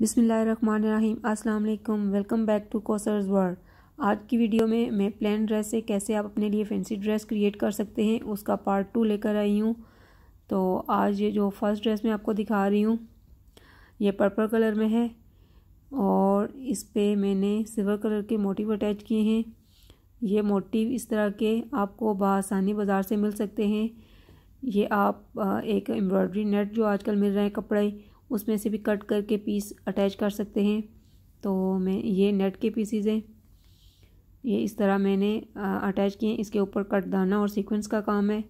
बिसमीम् वालेकुम welcome back to कोसर्स world आज की वीडियो में मैं प्लान ड्रेस से कैसे आप अपने लिए फैंसी ड्रेस क्रिएट कर सकते हैं उसका पार्ट टू लेकर आई हूँ तो आज ये जो फर्स्ट ड्रेस मैं आपको दिखा रही हूँ ये पर्पल कलर में है और इस पर मैंने सिल्वर कलर के मोटिव अटैच किए हैं ये मोटिव इस तरह के आपको बसानी बाज़ार से मिल सकते हैं ये आप एक एम्ब्रॉयडरी नेट जो आजकल मिल रहे हैं कपड़े उसमें से भी कट करके पीस अटैच कर सकते हैं तो मैं ये नेट के पीसीज हैं ये इस तरह मैंने अटैच किए इसके ऊपर कट दाना और सीक्वेंस का काम है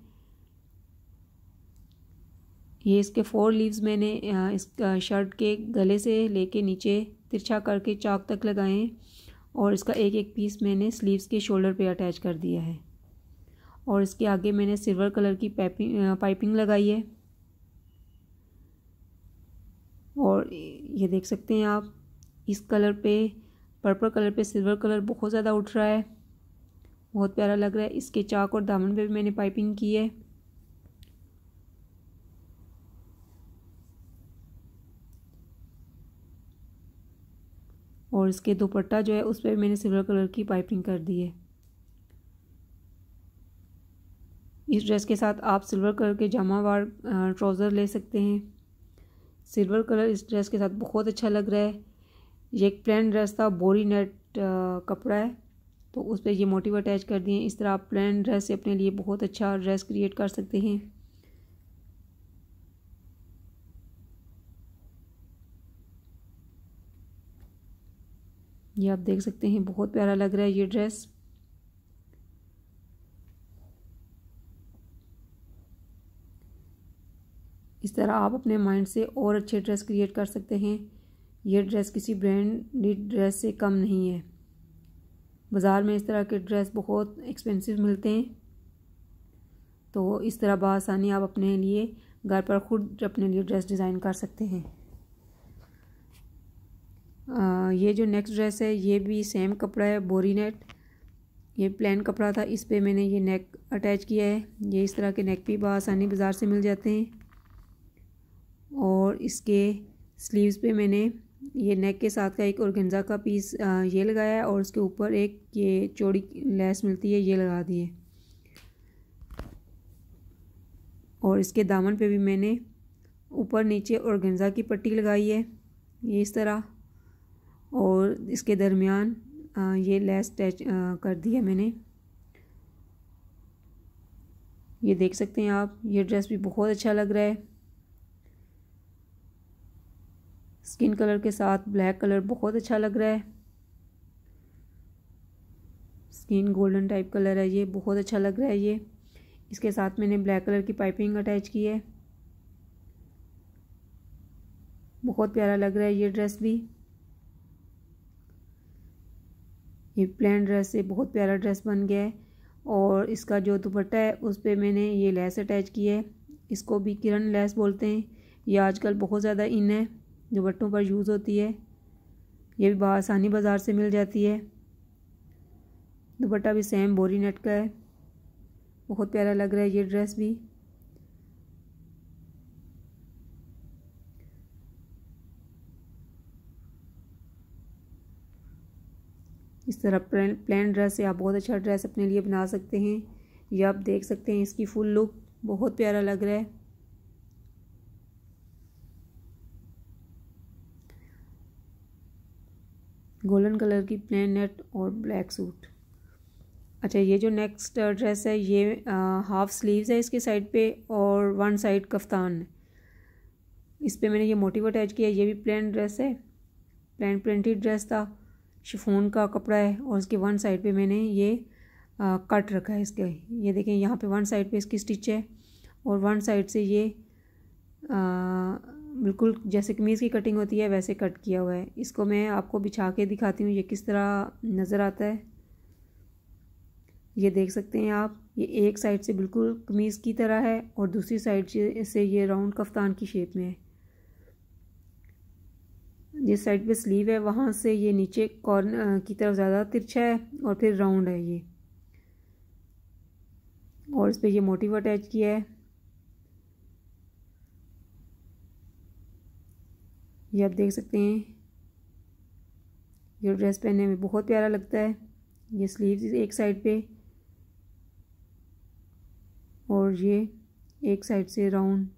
ये इसके फोर लीव्स मैंने इस शर्ट के गले से लेके नीचे तिरछा करके चाक तक लगाए हैं और इसका एक एक पीस मैंने स्लीव्स के शोल्डर पे अटैच कर दिया है और इसके आगे मैंने सिल्वर कलर की पाइपिंग लगाई है ये देख सकते हैं आप इस कलर पे पर्पल कलर पे सिल्वर कलर बहुत ज़्यादा उठ रहा है बहुत प्यारा लग रहा है इसके चाक और दामन पे भी मैंने पाइपिंग की है और इसके दुपट्टा जो है उस पर भी मैंने सिल्वर कलर की पाइपिंग कर दी है इस ड्रेस के साथ आप सिल्वर कलर के जामावार ट्राउज़र ले सकते हैं सिल्वर कलर इस ड्रेस के साथ बहुत अच्छा लग रहा है ये एक प्लेन ड्रेस था बोरी नेट कपड़ा है तो उस पर ये मोटिव अटैच कर दिए इस तरह आप प्लेन ड्रेस से अपने लिए बहुत अच्छा ड्रेस क्रिएट कर सकते हैं ये आप देख सकते हैं बहुत प्यारा लग रहा है ये ड्रेस इस तरह आप अपने माइंड से और अच्छे ड्रेस क्रिएट कर सकते हैं यह ड्रेस किसी ब्रांडेड ड्रेस से कम नहीं है बाज़ार में इस तरह के ड्रेस बहुत एक्सपेंसिव मिलते हैं तो इस तरह बसानी आप अपने लिए घर पर खुद अपने लिए ड्रेस डिज़ाइन कर सकते हैं आ, ये जो नेक्स्ट ड्रेस है ये भी सेम कपड़ा है बोरी नेट ये प्लेन कपड़ा था इस पर मैंने ये नेक अटैच किया है ये इस तरह के नेक भी बसानी बाज़ार से मिल जाते हैं और इसके स्लीव्स पे मैंने ये नेक के साथ का एक गंजा का पीस ये लगाया है और उसके ऊपर एक ये चौड़ी लेस मिलती है ये लगा दी है और इसके दामन पे भी मैंने ऊपर नीचे गंजा की पट्टी लगाई है ये इस तरह और इसके दरमियान ये लेस टैच कर दिया मैंने ये देख सकते हैं आप ये ड्रेस भी बहुत अच्छा लग रहा है स्किन कलर के साथ ब्लैक कलर बहुत अच्छा लग रहा है स्किन गोल्डन टाइप कलर है ये बहुत अच्छा लग रहा है ये इसके साथ मैंने ब्लैक कलर की पाइपिंग अटैच की है बहुत प्यारा लग रहा है ये ड्रेस भी ये प्लेन ड्रेस से बहुत प्यारा ड्रेस बन गया है और इसका जो दुपट्टा है उस पर मैंने ये लेस अटैच की है इसको भी किरण लेस बोलते हैं ये आजकल बहुत ज़्यादा इन है जो बट्टों पर यूज़ होती है ये भी बसानी बाज़ार से मिल जाती है दुपट्टा भी सेम बोरी नेट का है बहुत प्यारा लग रहा है ये ड्रेस भी इस तरह प्लान ड्रेस से आप बहुत अच्छा ड्रेस अपने लिए बना सकते हैं ये आप देख सकते हैं इसकी फुल लुक बहुत प्यारा लग रहा है गोल्डन कलर की प्लेन नेट और ब्लैक सूट अच्छा ये जो नेक्स्ट ड्रेस है ये हाफ स्लीव्स है इसके साइड पे और वन साइड कफ्तान है इस पर मैंने ये मोटिव अटैच किया ये भी प्लेन ड्रेस है प्लेन प्रिंटेड ड्रेस था शिफोन का कपड़ा है और उसके वन साइड पे मैंने ये आ, कट रखा है इसके ये देखें यहाँ पे वन साइड पे इसकी स्टिच है और वन साइड से ये आ, बिल्कुल जैसे कमीज़ की कटिंग होती है वैसे कट किया हुआ है इसको मैं आपको बिछा के दिखाती हूँ ये किस तरह नज़र आता है ये देख सकते हैं आप ये एक साइड से बिल्कुल कमीज़ की तरह है और दूसरी साइड से ये राउंड कफ्तान की शेप में है जिस साइड पे स्लीव है वहाँ से ये नीचे कॉर्न की तरफ ज़्यादा तिरछा है और फिर राउंड है ये और इस पर यह मोटिव अटैच किया है ये आप देख सकते हैं ये ड्रेस पहनने में बहुत प्यारा लगता है ये स्लीव्स एक साइड पे और ये एक साइड से राउंड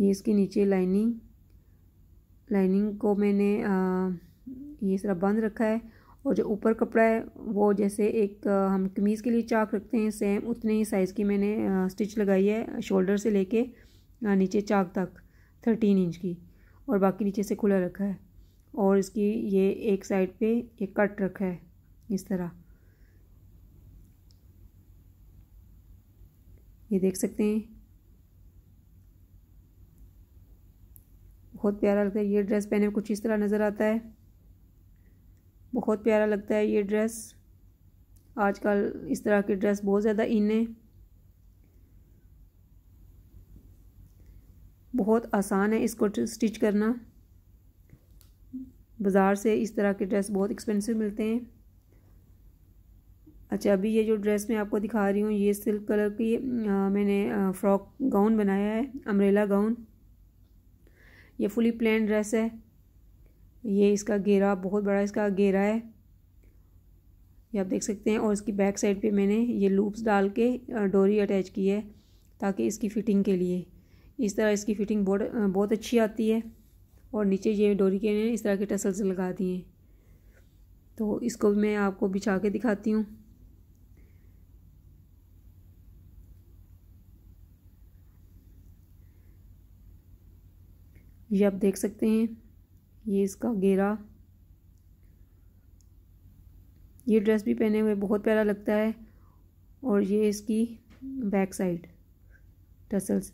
ये इसके नीचे लाइनिंग लाइनिंग को मैंने आ, ये इस तरह बंद रखा है और जो ऊपर कपड़ा है वो जैसे एक हम कमीज़ के लिए चाक रखते हैं सेम उतने ही साइज़ की मैंने स्टिच लगाई है शोल्डर से लेके ना नीचे चाक तक थर्टीन इंच की और बाकी नीचे से खुला रखा है और इसकी ये एक साइड पे ये कट रखा है इस तरह ये देख सकते हैं बहुत प्यारा लगता है ये ड्रेस पहने में कुछ इस तरह नज़र आता है बहुत प्यारा लगता है ये ड्रेस आजकल इस तरह के ड्रेस बहुत ज़्यादा इन है बहुत आसान है इसको स्टिच करना बाज़ार से इस तरह के ड्रेस बहुत एक्सपेंसिव मिलते हैं अच्छा अभी ये जो ड्रेस मैं आपको दिखा रही हूँ ये सिल्क कलर की आ, मैंने फ़्रॉक गाउन बनाया है अम्ब्रेला गाउन ये फुली प्लेन ड्रेस है ये इसका घेरा बहुत बड़ा इसका घेरा है ये आप देख सकते हैं और इसकी बैक साइड पे मैंने ये लूप्स डाल के डोरी अटैच की है ताकि इसकी फ़िटिंग के लिए इस तरह इसकी फिटिंग बहुत बहुत अच्छी आती है और नीचे ये डोरी के इस तरह के टसल्स लगा दिए हैं तो इसको भी मैं आपको बिछा के दिखाती हूँ ये आप देख सकते हैं ये इसका घेरा ये ड्रेस भी पहने हुए बहुत प्यारा लगता है और ये इसकी back side tassels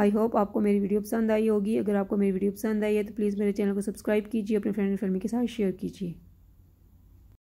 I hope आपको मेरी वीडियो पसंद आई होगी अगर आपको मेरी वीडियो पसंद आई है तो प्लीज़ मेरे चैनल को सब्सक्राइब कीजिए अपने फ्रेंड एंड फैमिली के साथ शेयर कीजिए